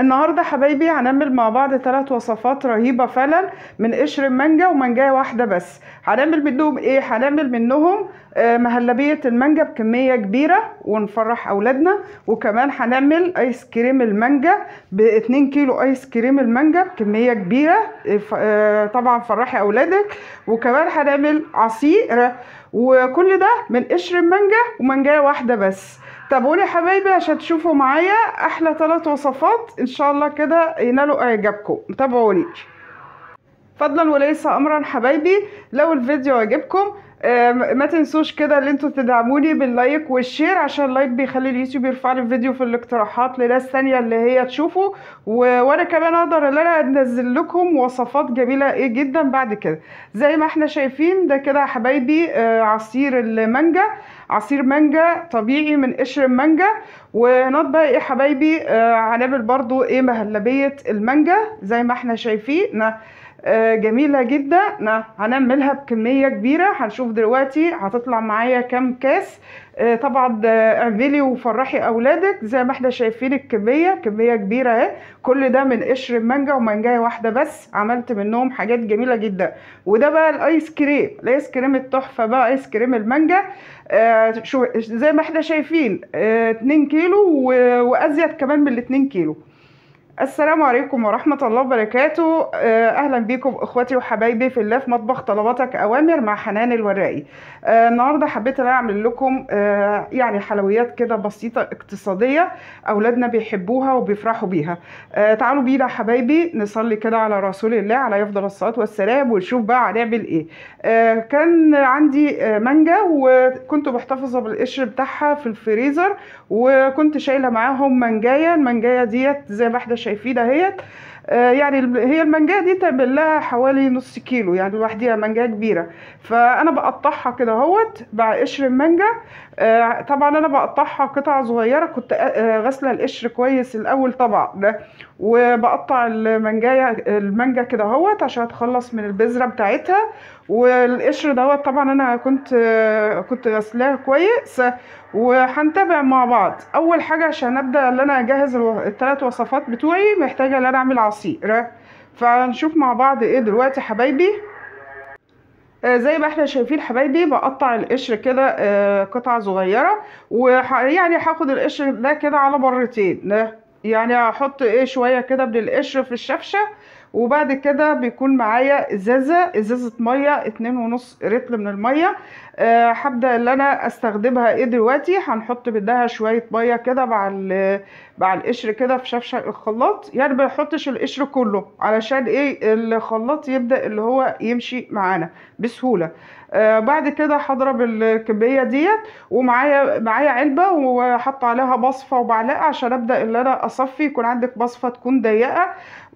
النهاردة حبايبي هنعمل مع بعض ثلاث وصفات رهيبة فعلا من قشر المانجا ومانجاية واحدة بس هنعمل منهم ايه؟ هنعمل منهم آه، مهلبية المانجا بكمية كبيرة ونفرح اولادنا وكمان هنعمل ايس كريم المانجا باتنين كيلو ايس كريم المانجا بكمية كبيرة آه، آه، طبعا فرحي اولادك وكمان هنعمل عصير وكل ده من قشر المانجا ومانجاية واحدة بس طب قولوا يا حبايبي عشان تشوفوا معايا احلى ثلاث وصفات ان شاء الله كده ينالوا اعجابكم تابعوني فضلا وليس امرا حبايبي لو الفيديو عجبكم ما تنسوش كده ان انتوا تدعموني باللايك والشير عشان اللايك بيخلي اليوتيوب يرفع لي الفيديو في الاقتراحات لناس ثانيه اللي هي تشوفه و... وانا كمان اقدر ان انا انزل لكم وصفات جميله ايه جدا بعد كده زي ما احنا شايفين ده كده يا حبايبي آه، عصير المانجا عصير مانجا طبيعي من قشر المانجا ونط بقى ايه حبايبي آه، هنعمل برضو ايه مهلبيه المانجا زي ما احنا شايفين آه، جميلة جدا هنعملها بكمية كبيرة هنشوف دلوقتي هتطلع معايا كام كاس آه، طبعا آه، اعملي وفرحي اولادك زي ما احنا شايفين الكمية كمية كبيرة اهي كل ده من قشر المانجا ومانجاية واحدة بس عملت منهم حاجات جميلة جدا وده بقى الايس كريم الايس كريم التحفة بقى ايس كريم المانجا زي ما احنا شايفين اتنين 2 كيلو وازيد كمان من 2 كيلو السلام عليكم ورحمة الله وبركاته آه، أهلا بيكم إخواتي وحبايبي في الله في مطبخ طلباتك أوامر مع حنان الوراقي آه، النهاردة حبيت أن أعمل لكم آه، يعني حلويات كده بسيطة اقتصادية أولادنا بيحبوها وبيفرحوا بيها تعالوا بينا حبايبي نصلي كده على رسول الله على يفضل الصلاة والسلام ونشوف بقى هنعمل إيه كان عندي مانجا وكنت محتفظة بالقشر بتاعها في الفريزر وكنت شايلة معاهم مانجاية المانجاية ديت زي ما احنا شايفينها اهيت آه، يعني هي المانجا دي تعمل لها حوالي نص كيلو يعني لوحديها مانجا كبيره فانا بقطعها كده اهوت مع قشر المانجا آه، طبعا انا بقطعها قطع صغيره كنت آه، غاسله القشر كويس الاول طبعا ده وبقطع المانجايه المانجا كده اهوت عشان اتخلص من البذره بتاعتها والقشر دوت طبعا انا كنت كنت غسلاه كويس وهنتابع مع بعض اول حاجه عشان ابدا ان انا اجهز الثلاث وصفات بتوعي محتاجه ان انا اعمل عصير فنشوف مع بعض ايه دلوقتي حبايبي آه، زي ما احنا شايفين حبايبي بقطع القشر كده آه، قطع صغيره ويعني هاخد القشر ده كده على مرتين يعني هحط ايه شويه كده من القشر في الشفشه وبعد كده بيكون معايا ازازه ازازه ميه اتنين ونص من الميه هبدا آه، اللي انا استخدمها ايه دلوقتي هنحط بدها شويه ميه كده مع مع القشر كده في شفشق الخلاط يعني ما نحطش القشر كله علشان ايه الخلاط يبدا اللي هو يمشي معانا بسهوله آه بعد كده هضرب الكميه ديت ومعايا معايا علبه وحط عليها مصفى ومعلقه عشان ابدا ان انا اصفي يكون عندك بصفه تكون ضيقه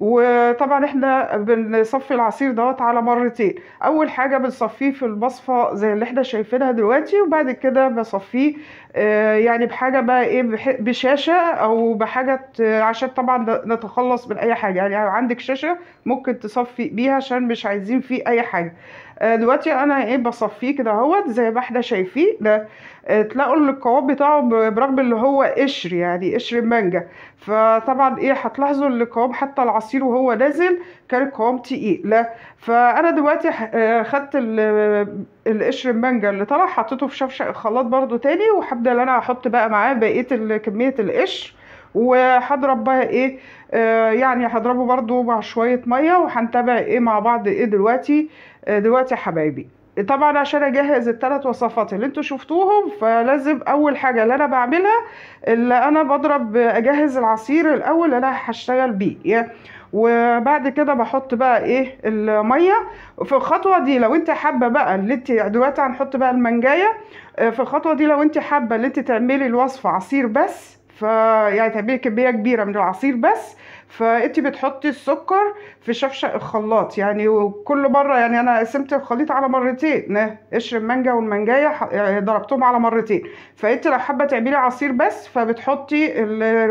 وطبعا احنا بنصفي العصير دوت على مرتين اول حاجه بنصفيه في المصفى زي اللي احنا شايفينها دلوقتي وبعد كده بصفيه آه، يعني بحاجه بقى ايه بشاشه او بحاجه عشان طبعا نتخلص من اي حاجه يعني عندك شاشه ممكن تصفي بيها عشان مش عايزين فيه اي حاجه آه، دلوقتي انا ايه بصفيه كده اهوت زي ما احنا شايفين ده آه، تلاقوا القوام بتاعه برغم اللي هو قشر يعني قشر المانجا فطبعا ايه هتلاحظوا ان القوام حتى العصير وهو نازل كان القوام تقيل فانا دلوقتي آه، خدت القشر المانجا اللي طلع حطيته في شفشق الخلاط برده تاني وهبدا ان انا احط بقى معاه بقيه كميه القشر وهضرب بقى ايه آه يعني هضربه برضو مع شوية مية وهنتابع ايه مع بعض ايه دلوقتي آه دلوقتي حبايبي طبعا عشان اجهز الثلاث وصفات اللي انتوا شفتوهم فلازم اول حاجه اللي انا بعملها اللي انا بضرب اجهز العصير الاول اللي انا هشتغل بيه وبعد كده بحط بقى ايه الميه في الخطوه دي لو انت حابه بقى اللي انت دلوقتي هنحط بقى المنجايه آه، في الخطوه دي لو انت حابه اللي انت تعملي الوصفه عصير بس فيعني تعملي كميه كبيره من العصير بس فانت بتحطي السكر في شفشق الخلاط يعني وكل مره يعني انا قسمت الخليط على مرتين قشر المانجا والمانجايه يعني ضربتهم على مرتين فانت لو حابه تعملي عصير بس فبتحطي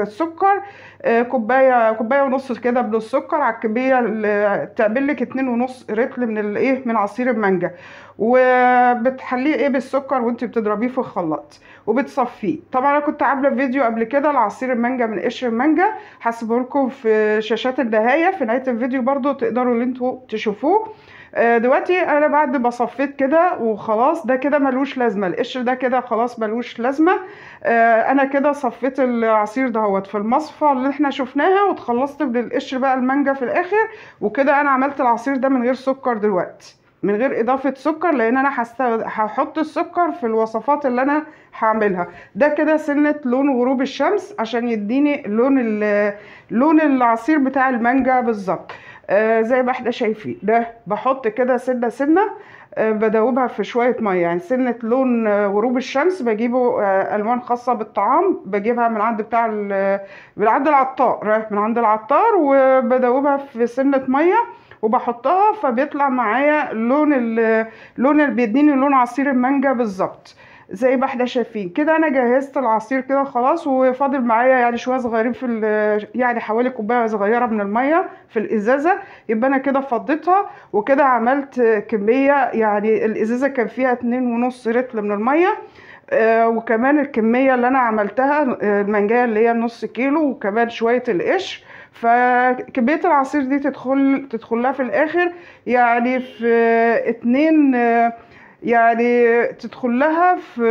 السكر آه، كوبايه كوبايه ونص كده من السكر على الكميه تعمل لك اتنين ونص رتل من الايه من عصير المانجا وبتحليه ايه بالسكر وانت بتضربيه في الخلاط وبتصفيه طبعا انا كنت عامله فيديو قبل كده لعصير المانجا من قشر المانجا هسيبه لكم في في شاشات النهايه في نهايه الفيديو برضو تقدروا ان انتوا تشوفوه آه، دلوقتي انا بعد ما صفيت كده وخلاص ده كده ملوش لازمه القشر ده كده خلاص ملوش لازمه آه، انا كده صفيت العصير دهوت في المصفى اللي احنا شفناها وتخلصت من القشر بقى المانجا في الاخر وكده انا عملت العصير ده من غير سكر دلوقتي من غير اضافه سكر لان انا هحط السكر في الوصفات اللي انا هعملها ده كده سنه لون غروب الشمس عشان يديني لون لون العصير بتاع المانجا بالظبط آه زي ما احنا شايفين ده بحط كده سنه سنه آه بدوبها في شويه ميه يعني سنه لون آه غروب الشمس بجيبه آه، الوان خاصه بالطعام بجيبها من عند بتاع من عند العطار آه، من عند العطار وبدوبها في سنه ميه وبحطها فبيطلع معايا لون اللون اللي بيديني لون عصير المانجا بالظبط زي ما احنا شايفين كده انا جهزت العصير كده خلاص وفاضل معايا يعني شويه صغيرين في يعني حوالي كوبايه صغيره من الميه في الازازه يبقى انا كده فضيتها وكده عملت كميه يعني الازازه كان فيها اتنين ونص لتر من الميه آه وكمان الكميه اللي انا عملتها آه، المانجايه اللي هي نص كيلو وكمان شويه القشر فكمية العصير دي تدخل تدخلها في الآخر يعني في اتنين يعني تدخلها في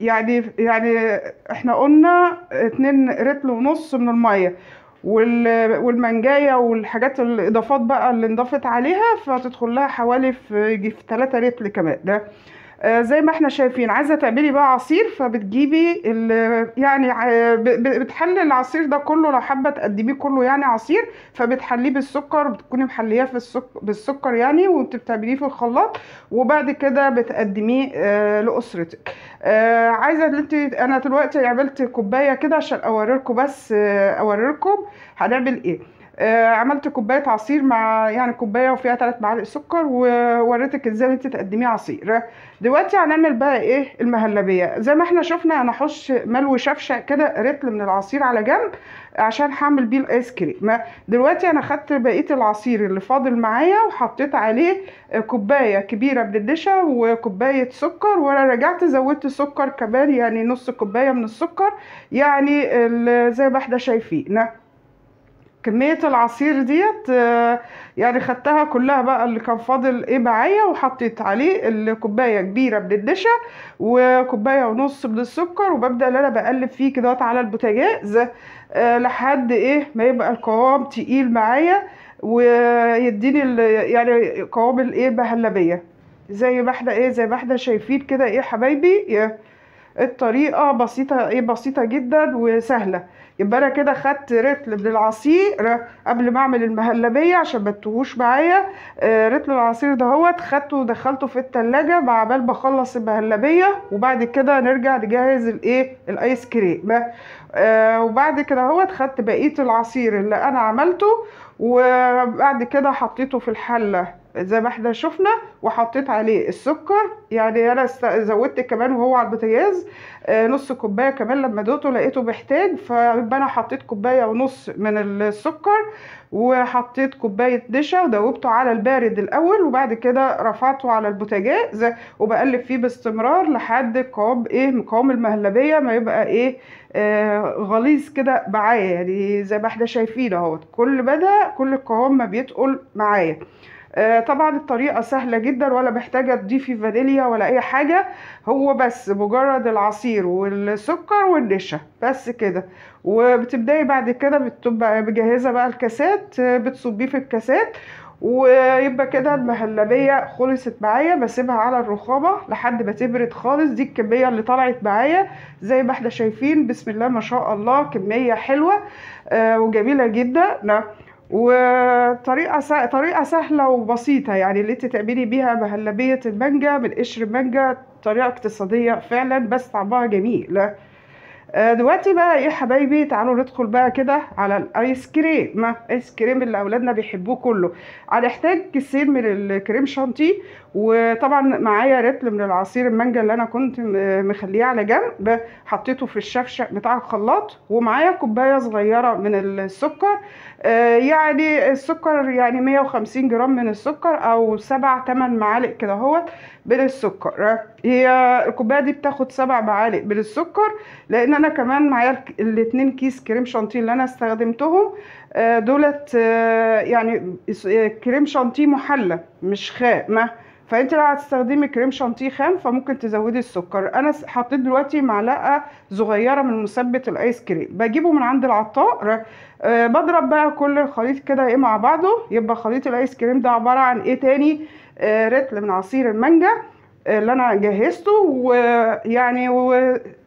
يعني يعني احنا قلنا اتنين رتل ونص من المية والمنجايه والحاجات الإضافات بقى اللي انضافت عليها فتدخل لها حوالي في 3 رتل كمان ده آه، زي ما احنا شايفين عايزه تعملي بقى عصير فبتجيبي يعني بتحلي العصير ده كله لو حابه تقدميه كله يعني عصير فبتحليه بالسكر بتكوني محليه في السكر بالسكر يعني وبتعمليه في الخلاط وبعد كده بتقدميه آه، لاسرتك آه، عايزه انت انا دلوقتي عملت كوبايه كده عشان اوريكم بس اوريكم هنعمل ايه آه، عملت كوبايه عصير مع يعني كوبايه وفيها ثلاث معالق سكر ووريتك ازاي انت تقدميه عصير دلوقتي هنعمل بقى ايه المهلبيه زي ما احنا شفنا انا هحش ملو شفشه كده ريتل من العصير على جنب عشان هعمل بيه الايس كريم دلوقتي انا خدت بقيه العصير اللي فاضل معايا وحطيت عليه كوبايه كبيره من النشا وكوبايه سكر وانا رجعت زودت سكر كمان يعني نص كوبايه من السكر يعني زي ما احنا شايفين كمية العصير ديت آه، يعني خدتها كلها بقى اللي كان فاضل ايه معايا وحطيت عليه الكوباية كبيرة من الدشا وكوباية ونص من السكر وببدأ ان انا بقلب فيه كده على البوتاجاز آه، لحد ايه ما يبقى القوام تقيل معايا ويديني يعني قوام الايه بهلبية زي ما احنا ايه زي ما احنا شايفين كده ايه حبايبي الطريقة بسيطة ايه بسيطة جدا وسهلة يبقى انا كده خدت رتل من العصير آه، قبل ما اعمل المهلبية عشان ما تتوهوش معايا آه، رتل العصير هو خدته ودخلته في التلاجة مع بال بخلص المهلبية وبعد كده نرجع نجهز الايه الايس كريم آه، وبعد كده هو خدت بقية العصير اللي انا عملته وبعد كده حطيته في الحلة زي ما احنا شفنا وحطيت عليه السكر يعني انا زودت كمان وهو على البوتاجاز آه، نص كوبايه كمان لما دوته لقيته محتاج فيبقى انا حطيت كوبايه ونص من السكر وحطيت كوبايه نشا ودوبته على البارد الاول وبعد كده رفعته على البوتاجاز وبقلب فيه باستمرار لحد قوام ايه مقاوم المهلبيه ما يبقى ايه آه غليظ كده معايا يعني زي ما احنا شايفين اهوت كل بدا كل القوام ما بيتقل معايا آه، طبعا الطريقة سهلة جدا ولا محتاجة تضيفي فانيليا ولا أي حاجة هو بس مجرد العصير والسكر والنشا بس كده وبتبدأي بعد كده بتبقى مجهزة بقى الكاسات بتصبيه في الكاسات ويبقى كده المهلبية خلصت معايا بسيبها على الرخامة لحد ما تبرد خالص دي الكمية اللي طلعت معايا زي ما احنا شايفين بسم الله ما شاء الله كمية حلوة آه، وجميلة جدا نعم. وطريقة س... طريقة سهلة وبسيطة يعني اللي انت تعملي بيها مهلبية المانجا من قشر المانجا طريقة اقتصادية فعلا بس طعمها جميل آه، دلوقتي بقى ايه يا حبايبي تعالوا ندخل بقى كده على الايس كريم آه، ايس كريم اللي اولادنا بيحبوه كله هنحتاج كيسين من الكريم شانتي وطبعا معايا رتل من العصير المانجا اللي انا كنت مخليه على جنب حطيته في الشفشق بتاع الخلاط ومعايا كوبايه صغيره من السكر آه، يعني السكر يعني 150 جرام من السكر او 7 8 معالق كده اهوت من السكر هي الكوبايه دي بتاخد 7 معالق من السكر لان انا كمان معايا الاتنين كيس كريم شانتيه اللي انا استخدمتهم آه، دولت آه، يعني كريم شانتيه محلى مش خامه فانت لو هتستخدمي كريم شانتيه خام فممكن تزودي السكر انا حطيت دلوقتي معلقه صغيره من مثبت الايس كريم بجيبه من عند العطار آه، بضرب بقى كل الخليط كده ايه مع بعضه يبقى خليط الايس كريم ده عباره عن ايه تاني آه، رتل من عصير المانجا آه، اللي انا جهزته ويعني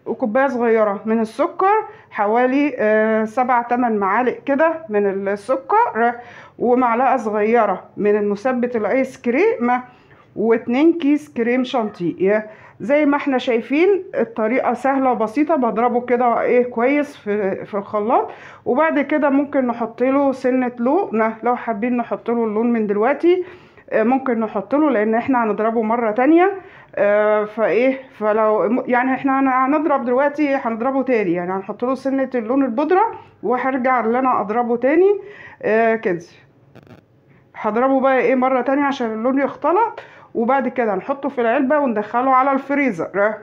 وكوبايه صغيره من السكر حوالي سبع تمن معالق كده من السكر ومعلقه صغيره من المثبت الايس كريم واتنين كيس كريم شانتيه إيه؟ زي ما احنا شايفين الطريقه سهله وبسيطه بضربه كده ايه كويس في في الخلاط وبعد كده ممكن نحط له سنه لون لو حابين نحط له اللون من دلوقتي آه، ممكن نحط له لان احنا هنضربه مره تانية آه، فايه فلو يعني احنا هنضرب دلوقتي هنضربه تاني يعني هنحط له سنه اللون البودره وهرجع اللي انا اضربه تاني آه، كده هضربه بقى ايه مره تانية عشان اللون يختلط وبعد كده نحطه في العلبة وندخله على الفريزر آه.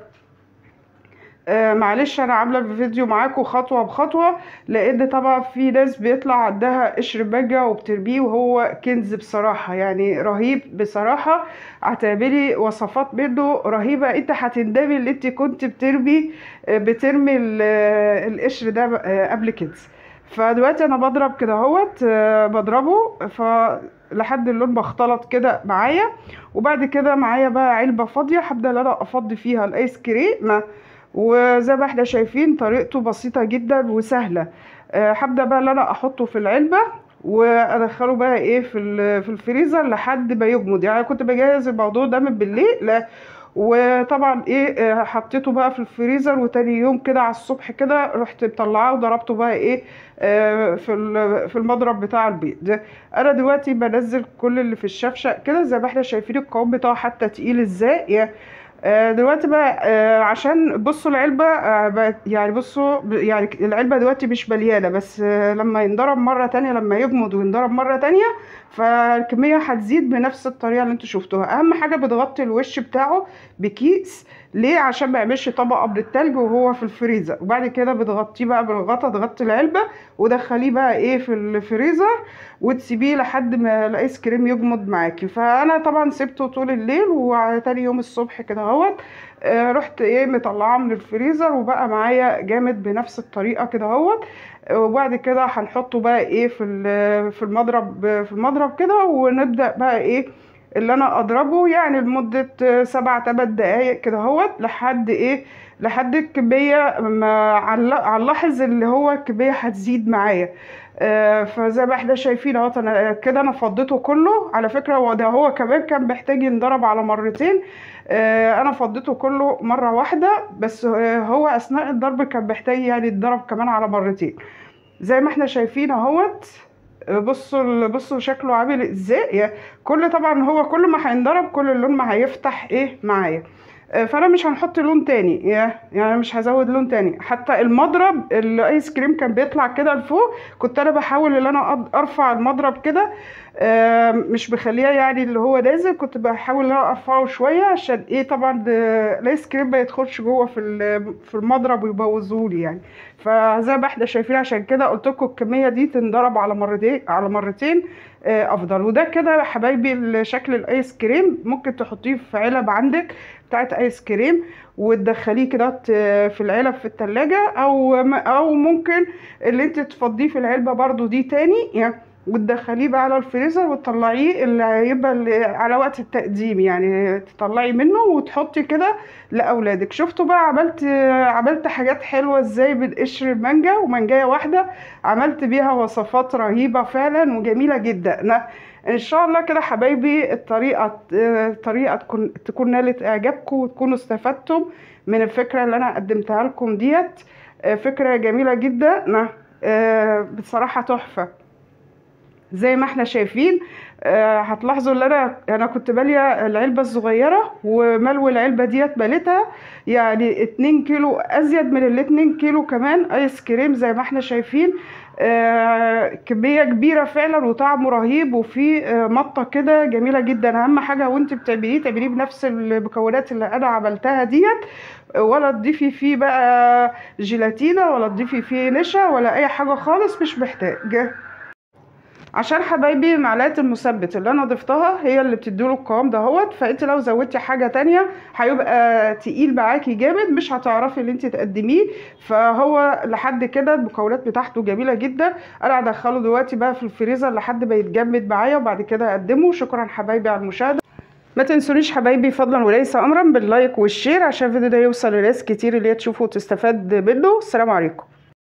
آه معلش انا عامله الفيديو معاكم خطوه بخطوه لان طبعا في ناس بيطلع عندها قشر بجة وبتربيه وهو كنز بصراحه يعني رهيب بصراحه هتعملي وصفات منه رهيبه انت هتندمي ان انت كنت بترمي آه، بترمي آه، القشر ده قبل كده فدلوقتي انا بضرب كده اهوت آه، بضربه فلحد اللون بختلط كده معايا وبعد كده معايا بقى علبه فاضيه هبدا انا افضي فيها الايس كريم وزي ما احنا شايفين طريقته بسيطه جدا وسهله آه، هبدا بقى انا احطه في العلبه وادخله بقى ايه في في الفريزر لحد ما يجمد يعني كنت بجهز الموضوع ده من بالليل وطبعا ايه آه، حطيته بقى في الفريزر وتاني يوم كده على الصبح كده رحت مطلعاه وضربته بقى ايه آه، في في المضرب بتاع البيض انا دلوقتي بنزل كل اللي في الشفشق كده زي ما احنا شايفين القوام بتاعه حتى تقيل ازاي آه، دلوقتي بقى آه، عشان بصوا العلبة آه، يعني بصوا يعني العلبة دلوقتي مش مليانة بس لما ينضرب مرة تانية لما يجمد وينضرب مرة تانية فالكمية هتزيد بنفس الطريقة اللي انتوا شفتوها اهم حاجة بتغطي الوش بتاعه بكيس ليه عشان ما يعملش طبقه من التلج وهو في الفريزر وبعد كده بتغطيه بقى بالغطا تغطي العلبه ودخليه بقى ايه في الفريزر وتسيبيه لحد ما الايس كريم يجمد معاكي فانا طبعا سبته طول الليل وتاني يوم الصبح كده اهوت آه، رحت ايه مطلعاه من الفريزر وبقى معايا جامد بنفس الطريقه كده اهوت آه، وبعد كده هنحطه بقى ايه في في المضرب في المضرب كده ونبدا بقى ايه اللي انا اضربه يعني لمدة سبع تبت دقايق كده هوت لحد ايه لحد الكبية ما علاحظ اللي هو الكبية هتزيد معايا آه فزي ما احنا شايفين اهوت انا كده انا فضيته كله على فكرة وده هو كمان كان محتاج ينضرب على مرتين آه انا فضيته كله مرة واحدة بس آه هو اثناء الضرب كان محتاج يعني يتضرب كمان على مرتين زي ما احنا شايفين اهوت بصوا بصوا شكله عامل ازاي كل طبعا هو كل ما هينضرب كل اللون ما هيفتح ايه معايا فانا مش هنحط لون تاني يعني مش هزود لون تاني حتى المضرب الايس كريم كان بيطلع كده لفوق كنت انا بحاول ان انا ارفع المضرب كده مش بخليه يعني اللي هو نازل كنت بحاول ان انا ارفعه شويه عشان ايه طبعا الايس كريم ما يدخلش جوه في في المضرب ويبوظهولي يعني فزي ما احنا شايفين عشان كده قلت لكم الكميه دي تنضرب على مرتين على مرتين آه، افضل وده كده يا حبايبي شكل الايس كريم ممكن تحطيه في علب عندك بتاعت ايس كريم وتدخليه كده في العلب في التلاجة او او ممكن اللي انت تفضيه في العلبة برضو دي تاني يعني وتدخليه بقى على الفريزر وتطلعيه اللي هيبقى على وقت التقديم يعني تطلعي منه وتحطي كده لاولادك شفتوا بقى عملت عملت حاجات حلوه ازاي بالقشر المانجا ومانجايه واحده عملت بيها وصفات رهيبه فعلا وجميله جدا أنا ان شاء الله كده حبايبي الطريقه الطريقه تكون تكون نالت اعجابكم وتكونوا استفدتم من الفكره اللي انا قدمتها لكم ديت آه، فكره جميله جدا آه، بصراحه تحفه زي ما احنا شايفين آه، هتلاحظوا ان انا انا كنت باليه العلبه الصغيره وملو العلبه ديت مليتها يعني 2 كيلو ازيد من ال 2 كيلو كمان ايس كريم زي ما احنا شايفين آه كميه كبيره فعلا وطعمه رهيب وفي آه مطه كده جميله جدا اهم حاجه وانت بتعمليه تعمليه بنفس المكونات اللي انا عملتها ديت ولا تضيفي فيه بقى جيلاتينه ولا تضيفي فيه نشا ولا اي حاجه خالص مش محتاجه عشان حبايبي معلقه المثبت اللي انا ضفتها هي اللي بتديله القوام دهوت فانت لو زودتي حاجه تانية هيبقى تقيل معاكي جامد مش هتعرفي اللي انت تقدميه فهو لحد كده المكونات بتاعته جميله جدا انا هدخله دلوقتي بقى في الفريزر لحد ما يتجمد معايا وبعد كده اقدمه شكرا حبايبي على المشاهده ما تنسونيش حبايبي فضلا وليس امرا باللايك والشير عشان الفيديو ده يوصل لناس كتير اللي هي تشوفه وتستفاد منه السلام عليكم